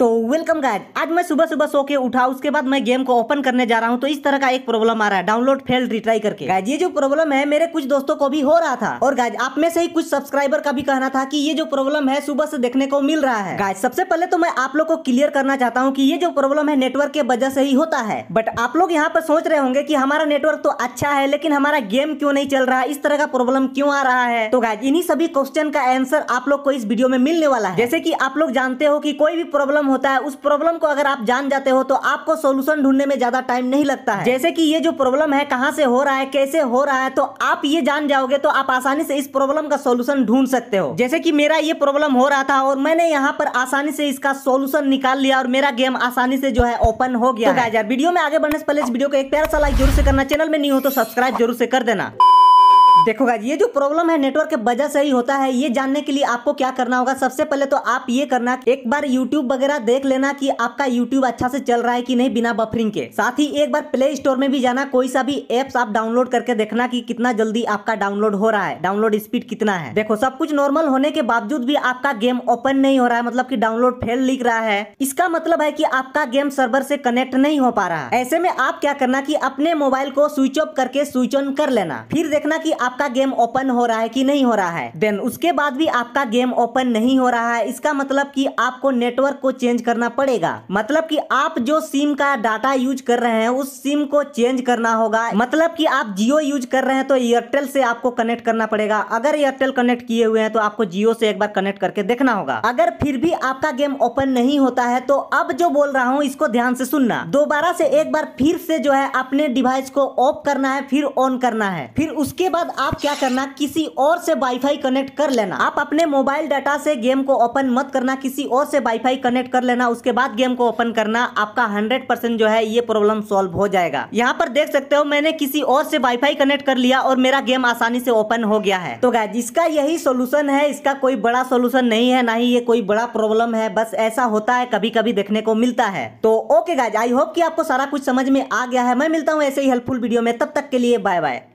तो welcome guide आज मैं सुबह सुबह सो के उठा उसके बाद मैं गेम को ओपन करने जा रहा हूँ तो इस तरह का एक प्रॉब्लम आ रहा है डाउनलोड फेल रिट्राई करके गाइज ये जो प्रॉब्लम है मेरे कुछ दोस्तों को भी हो रहा था और गाइज आप में से ही कुछ सब्सक्राइबर का भी कहना था कि ये जो प्रॉब्लम है सुबह से देखने को मिल रहा है गाइज सबसे पहले तो मैं आप लोग को क्लियर करना चाहता हूँ की ये जो प्रॉब्लम है नेटवर्क के वजह से ही होता है बट आप लोग यहाँ पर सोच रहे होंगे की हमारा नेटवर्क तो अच्छा है लेकिन हमारा गेम क्यों नहीं चल रहा है इस तरह का प्रॉब्लम क्यों आ रहा है तो गाइज इन्हीं सभी क्वेश्चन का आंसर आप लोग को इस वीडियो में मिलने वाला है जैसे की आप लोग जानते हो की कोई भी प्रॉब्लम होता है उस प्रॉब्लम को अगर आप जान जाते हो तो आपको सोल्यूशन ढूंढने में ज्यादा टाइम नहीं लगता है जैसे कि ये जो प्रॉब्लम है कहाँ से हो रहा है कैसे हो रहा है तो आप ये जान जाओगे तो आप आसानी से इस प्रॉब्लम का सोल्यूशन ढूंढ सकते हो जैसे की मेरा ये प्रॉब्लम हो रहा था और मैंने यहाँ पर आसानी से इसका सोल्यूशन निकाल लिया और मेरा गेम आसानी से जो है ओपन हो गया तो वीडियो में आगे बढ़ने से पहले इस वीडियो को एक प्यारा सा लाइक जरूर से करना चैनल में नहीं हो तो सब्सक्राइब जरूर से कर देना देखो गाइज ये जो प्रॉब्लम है नेटवर्क के वजह से ही होता है ये जानने के लिए आपको क्या करना होगा सबसे पहले तो आप ये करना एक बार यूट्यूब वगैरह देख लेना कि आपका यूट्यूब अच्छा से चल रहा है कि नहीं बिना बफरिंग के साथ ही एक बार प्ले स्टोर में भी जाना कोई सा भी एप्स आप डाउनलोड करके देखना कि कितना जल्दी आपका डाउनलोड हो रहा है डाउनलोड स्पीड कितना है देखो सब कुछ नॉर्मल होने के बावजूद भी आपका गेम ओपन नहीं हो रहा है मतलब की डाउनलोड फेल लिख रहा है इसका मतलब है की आपका गेम सर्वर से कनेक्ट नहीं हो पा रहा है ऐसे में आप क्या करना की अपने मोबाइल को स्विच ऑफ करके स्विच ऑन कर लेना फिर देखना की आप आपका गेम ओपन हो रहा है कि नहीं हो रहा है देन उसके बाद भी आपका गेम ओपन नहीं हो रहा है इसका मतलब कि आपको नेटवर्क को चेंज करना पड़ेगा मतलब कि आप जो सिम का डाटा यूज कर रहे हैं उस सिम को चेंज करना होगा मतलब कि आप जियो यूज कर रहे हैं तो एयरटेल से आपको कनेक्ट करना पड़ेगा अगर एयरटेल कनेक्ट किए हुए हैं तो आपको जियो से एक बार कनेक्ट करके देखना होगा अगर फिर भी आपका गेम ओपन नहीं होता है तो अब जो बोल रहा हूँ इसको ध्यान से सुनना दोबारा से एक बार फिर से जो है अपने डिवाइस को ऑफ करना है फिर ऑन करना है फिर उसके बाद आप क्या करना किसी और से वाईफाई कनेक्ट कर लेना आप अपने मोबाइल डाटा से गेम को ओपन मत करना किसी और से वाईफाई कनेक्ट कर लेना उसके बाद गेम को ओपन करना आपका 100% जो है ये प्रॉब्लम सॉल्व हो जाएगा यहाँ पर देख सकते हो मैंने किसी और से वाईफाई कनेक्ट कर लिया और मेरा गेम आसानी से ओपन हो गया है तो गाय इसका यही सोल्यूशन है इसका कोई बड़ा सोल्यूशन नहीं है ना ही ये कोई बड़ा प्रॉब्लम है बस ऐसा होता है कभी कभी देखने को मिलता है तो ओके गाइज आई होप कि आपको सारा कुछ समझ में आ गया है मैं मिलता हूँ ऐसे ही हेल्पफुल वीडियो में तब तक के लिए बाय बाय